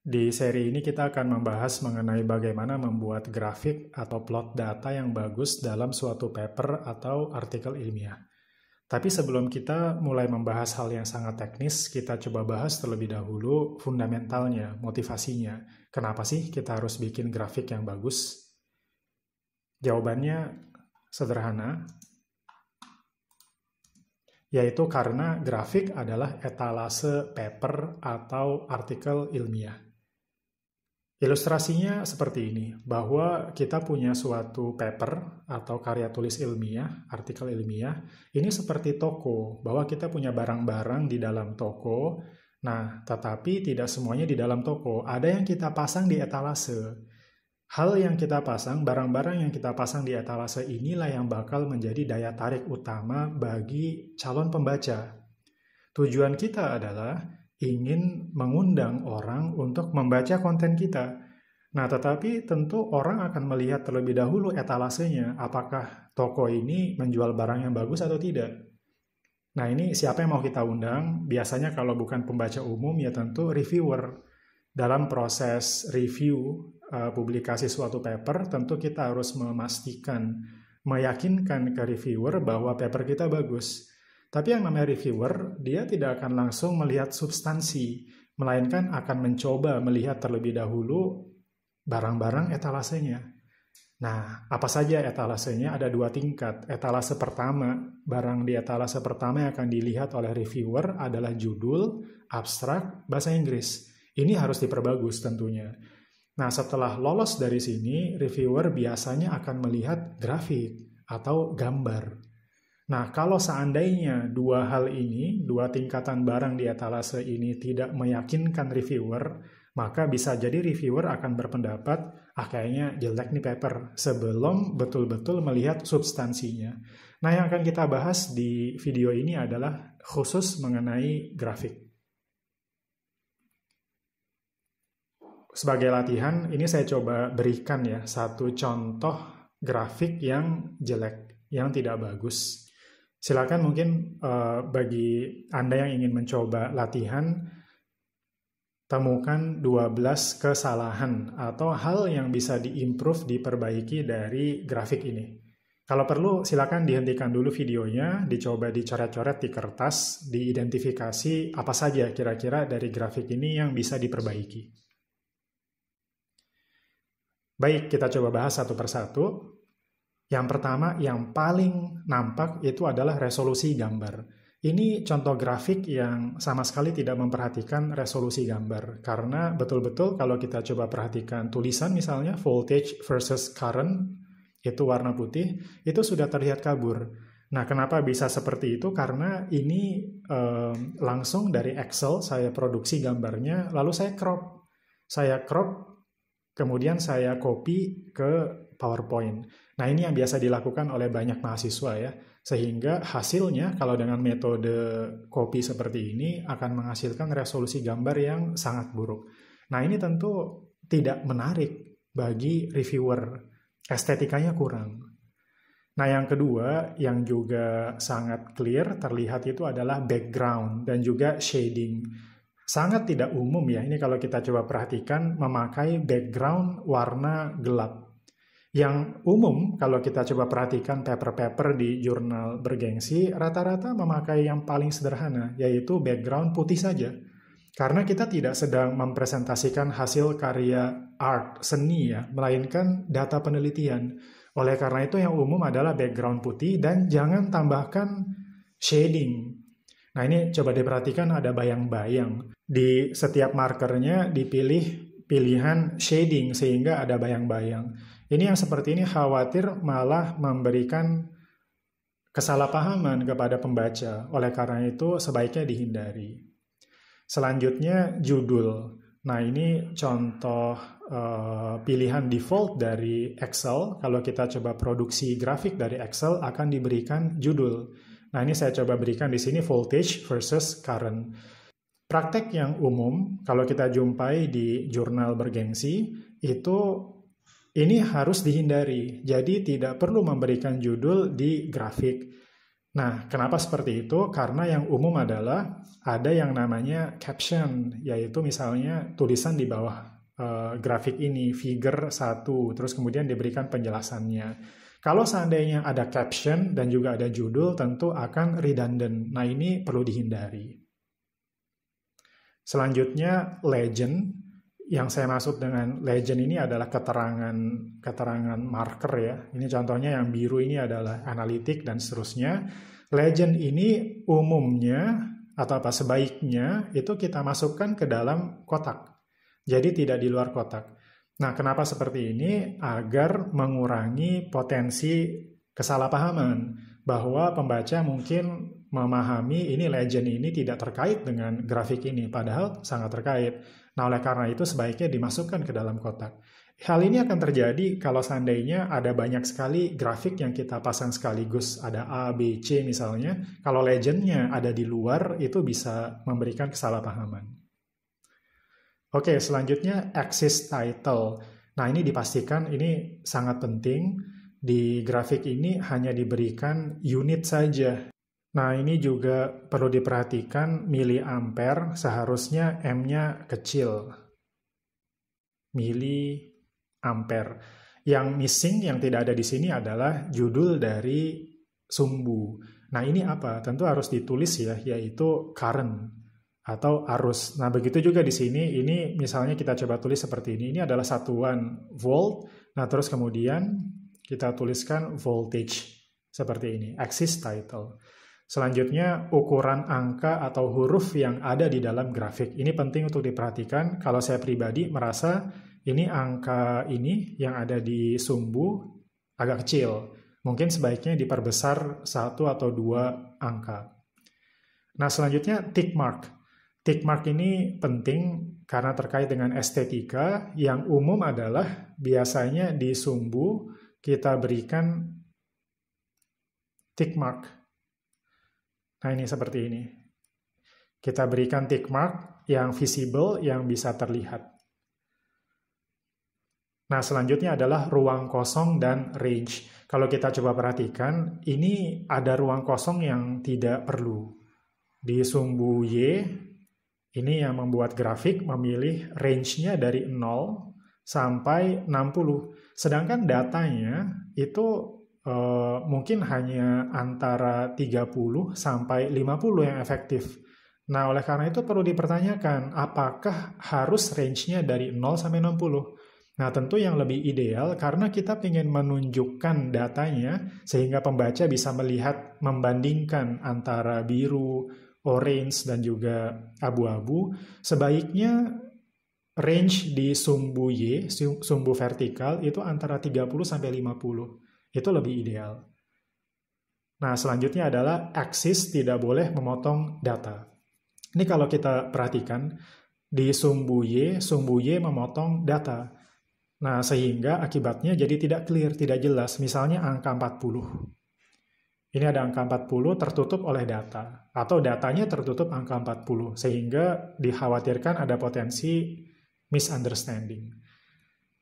Di seri ini kita akan membahas mengenai bagaimana membuat grafik atau plot data yang bagus dalam suatu paper atau artikel ilmiah. Tapi sebelum kita mulai membahas hal yang sangat teknis, kita coba bahas terlebih dahulu fundamentalnya, motivasinya. Kenapa sih kita harus bikin grafik yang bagus? Jawabannya sederhana, yaitu karena grafik adalah etalase paper atau artikel ilmiah. Ilustrasinya seperti ini, bahwa kita punya suatu paper atau karya tulis ilmiah, artikel ilmiah, ini seperti toko, bahwa kita punya barang-barang di dalam toko, nah tetapi tidak semuanya di dalam toko, ada yang kita pasang di etalase. Hal yang kita pasang, barang-barang yang kita pasang di etalase inilah yang bakal menjadi daya tarik utama bagi calon pembaca. Tujuan kita adalah ingin mengundang orang untuk membaca konten kita. Nah, tetapi tentu orang akan melihat terlebih dahulu etalasenya, apakah toko ini menjual barang yang bagus atau tidak. Nah, ini siapa yang mau kita undang? Biasanya kalau bukan pembaca umum ya tentu reviewer. Dalam proses review uh, publikasi suatu paper, tentu kita harus memastikan, meyakinkan ke reviewer bahwa paper kita bagus. Tapi yang namanya reviewer, dia tidak akan langsung melihat substansi, melainkan akan mencoba melihat terlebih dahulu barang-barang etalasenya. Nah, apa saja etalasenya? Ada dua tingkat. Etalase pertama, barang di etalase pertama yang akan dilihat oleh reviewer adalah judul, abstrak, bahasa Inggris. Ini harus diperbagus tentunya. Nah, setelah lolos dari sini, reviewer biasanya akan melihat grafik atau gambar. Nah, kalau seandainya dua hal ini, dua tingkatan barang di etalase ini tidak meyakinkan reviewer, maka bisa jadi reviewer akan berpendapat, ah kayaknya jelek nih paper, sebelum betul-betul melihat substansinya. Nah, yang akan kita bahas di video ini adalah khusus mengenai grafik. Sebagai latihan, ini saya coba berikan ya satu contoh grafik yang jelek, yang tidak bagus. Silakan mungkin uh, bagi Anda yang ingin mencoba latihan, temukan 12 kesalahan atau hal yang bisa diimprove, diperbaiki dari grafik ini. Kalau perlu, silakan dihentikan dulu videonya, dicoba dicoret-coret di kertas, diidentifikasi apa saja kira-kira dari grafik ini yang bisa diperbaiki. Baik, kita coba bahas satu persatu. Yang pertama, yang paling nampak itu adalah resolusi gambar. Ini contoh grafik yang sama sekali tidak memperhatikan resolusi gambar, karena betul-betul kalau kita coba perhatikan tulisan misalnya voltage versus current, itu warna putih, itu sudah terlihat kabur. Nah, kenapa bisa seperti itu? Karena ini eh, langsung dari Excel saya produksi gambarnya, lalu saya crop. Saya crop kemudian saya copy ke PowerPoint. Nah, ini yang biasa dilakukan oleh banyak mahasiswa ya. Sehingga hasilnya kalau dengan metode copy seperti ini akan menghasilkan resolusi gambar yang sangat buruk. Nah, ini tentu tidak menarik bagi reviewer. Estetikanya kurang. Nah, yang kedua yang juga sangat clear terlihat itu adalah background dan juga shading sangat tidak umum ya. Ini kalau kita coba perhatikan memakai background warna gelap. Yang umum kalau kita coba perhatikan paper-paper di jurnal bergengsi rata-rata memakai yang paling sederhana yaitu background putih saja. Karena kita tidak sedang mempresentasikan hasil karya art, seni ya, melainkan data penelitian. Oleh karena itu yang umum adalah background putih dan jangan tambahkan shading. Nah ini coba diperhatikan ada bayang-bayang di setiap markernya dipilih pilihan shading sehingga ada bayang-bayang. Ini yang seperti ini khawatir malah memberikan kesalahpahaman kepada pembaca. Oleh karena itu sebaiknya dihindari. Selanjutnya judul. Nah ini contoh uh, pilihan default dari Excel. Kalau kita coba produksi grafik dari Excel akan diberikan judul. Nah ini saya coba berikan di sini voltage versus current. Praktek yang umum kalau kita jumpai di jurnal bergengsi itu ini harus dihindari. Jadi tidak perlu memberikan judul di grafik. Nah, kenapa seperti itu? Karena yang umum adalah ada yang namanya caption, yaitu misalnya tulisan di bawah e, grafik ini, figure 1, terus kemudian diberikan penjelasannya. Kalau seandainya ada caption dan juga ada judul, tentu akan redundant. Nah, ini perlu dihindari. Selanjutnya legend yang saya maksud dengan legend ini adalah keterangan keterangan marker ya. Ini contohnya yang biru ini adalah analitik dan seterusnya. Legend ini umumnya atau apa sebaiknya itu kita masukkan ke dalam kotak. Jadi tidak di luar kotak. Nah, kenapa seperti ini? Agar mengurangi potensi kesalahpahaman bahwa pembaca mungkin memahami ini legend ini tidak terkait dengan grafik ini, padahal sangat terkait. Nah, oleh karena itu sebaiknya dimasukkan ke dalam kotak. Hal ini akan terjadi kalau seandainya ada banyak sekali grafik yang kita pasang sekaligus, ada A, B, C misalnya. Kalau legendnya ada di luar, itu bisa memberikan kesalahpahaman. Oke, selanjutnya axis title. Nah, ini dipastikan ini sangat penting. Di grafik ini hanya diberikan unit saja, Nah, ini juga perlu diperhatikan mili ampere seharusnya M-nya kecil. Mili ampere. Yang missing yang tidak ada di sini adalah judul dari sumbu. Nah, ini apa? Tentu harus ditulis ya, yaitu current atau arus. Nah, begitu juga di sini. Ini misalnya kita coba tulis seperti ini. Ini adalah satuan volt. Nah, terus kemudian kita tuliskan voltage seperti ini, axis title. Selanjutnya, ukuran angka atau huruf yang ada di dalam grafik. Ini penting untuk diperhatikan. Kalau saya pribadi merasa ini angka ini yang ada di sumbu agak kecil. Mungkin sebaiknya diperbesar satu atau dua angka. Nah, selanjutnya tick mark. Tick mark ini penting karena terkait dengan estetika yang umum adalah biasanya di sumbu kita berikan tick mark Nah ini seperti ini. Kita berikan tick mark yang visible, yang bisa terlihat. Nah selanjutnya adalah ruang kosong dan range. Kalau kita coba perhatikan, ini ada ruang kosong yang tidak perlu. Di sumbu Y, ini yang membuat grafik memilih range-nya dari 0 sampai 60. Sedangkan datanya itu Eh, mungkin hanya antara 30 sampai 50 yang efektif. Nah, oleh karena itu perlu dipertanyakan apakah harus range-nya dari 0 sampai 60. Nah, tentu yang lebih ideal karena kita ingin menunjukkan datanya sehingga pembaca bisa melihat membandingkan antara biru, orange, dan juga abu-abu. Sebaiknya range di sumbu Y, sumbu vertikal, itu antara 30 sampai 50 itu lebih ideal. Nah, selanjutnya adalah aksis tidak boleh memotong data. Ini kalau kita perhatikan, di sumbu Y, sumbu Y memotong data. Nah, sehingga akibatnya jadi tidak clear, tidak jelas. Misalnya angka 40. Ini ada angka 40 tertutup oleh data, atau datanya tertutup angka 40, sehingga dikhawatirkan ada potensi misunderstanding.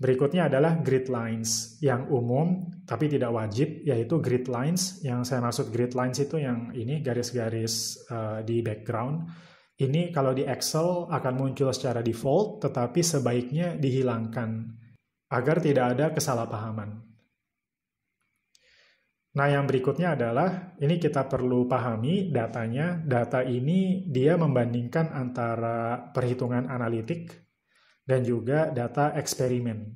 Berikutnya adalah grid lines yang umum tapi tidak wajib yaitu grid lines yang saya maksud grid lines itu yang ini garis-garis uh, di background. Ini kalau di Excel akan muncul secara default tetapi sebaiknya dihilangkan agar tidak ada kesalahpahaman. Nah, yang berikutnya adalah ini kita perlu pahami datanya. Data ini dia membandingkan antara perhitungan analitik dan juga data eksperimen.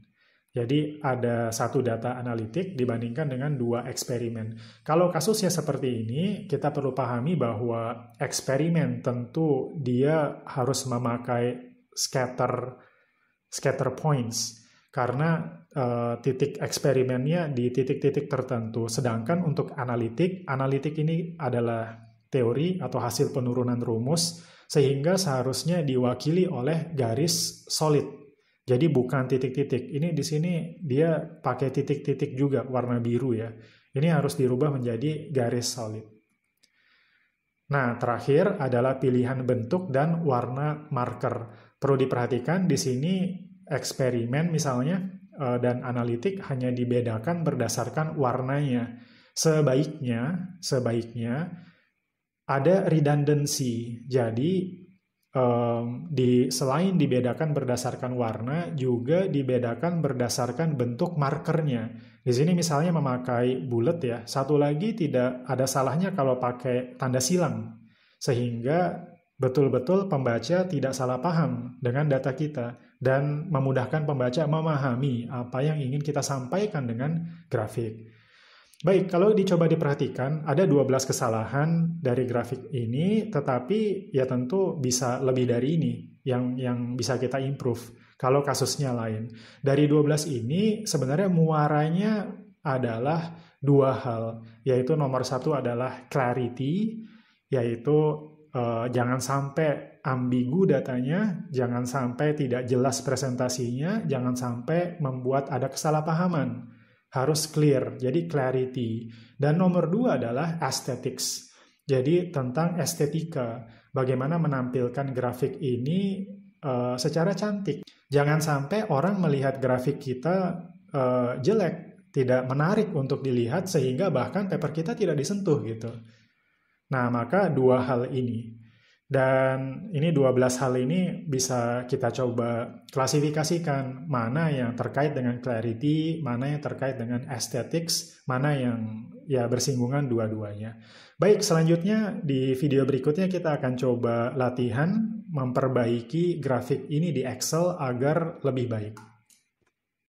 Jadi ada satu data analitik dibandingkan dengan dua eksperimen. Kalau kasusnya seperti ini, kita perlu pahami bahwa eksperimen tentu dia harus memakai scatter scatter points karena uh, titik eksperimennya di titik-titik tertentu. Sedangkan untuk analitik, analitik ini adalah teori atau hasil penurunan rumus sehingga seharusnya diwakili oleh garis solid. Jadi bukan titik-titik. Ini di sini dia pakai titik-titik juga warna biru ya. Ini harus dirubah menjadi garis solid. Nah, terakhir adalah pilihan bentuk dan warna marker. Perlu diperhatikan di sini eksperimen misalnya eh, dan analitik hanya dibedakan berdasarkan warnanya. Sebaiknya, sebaiknya ada redundancy. Jadi um, di selain dibedakan berdasarkan warna, juga dibedakan berdasarkan bentuk markernya. Di sini misalnya memakai bulat ya. Satu lagi tidak ada salahnya kalau pakai tanda silang. Sehingga betul-betul pembaca tidak salah paham dengan data kita dan memudahkan pembaca memahami apa yang ingin kita sampaikan dengan grafik. Baik, kalau dicoba diperhatikan, ada 12 kesalahan dari grafik ini, tetapi ya tentu bisa lebih dari ini yang yang bisa kita improve kalau kasusnya lain. Dari 12 ini sebenarnya muaranya adalah dua hal, yaitu nomor satu adalah clarity, yaitu eh, jangan sampai ambigu datanya, jangan sampai tidak jelas presentasinya, jangan sampai membuat ada kesalahpahaman harus clear, jadi clarity. Dan nomor dua adalah aesthetics, jadi tentang estetika, bagaimana menampilkan grafik ini uh, secara cantik. Jangan sampai orang melihat grafik kita uh, jelek, tidak menarik untuk dilihat sehingga bahkan paper kita tidak disentuh gitu. Nah, maka dua hal ini dan ini 12 hal ini bisa kita coba klasifikasikan mana yang terkait dengan clarity, mana yang terkait dengan aesthetics, mana yang ya bersinggungan dua-duanya. Baik, selanjutnya di video berikutnya kita akan coba latihan memperbaiki grafik ini di Excel agar lebih baik.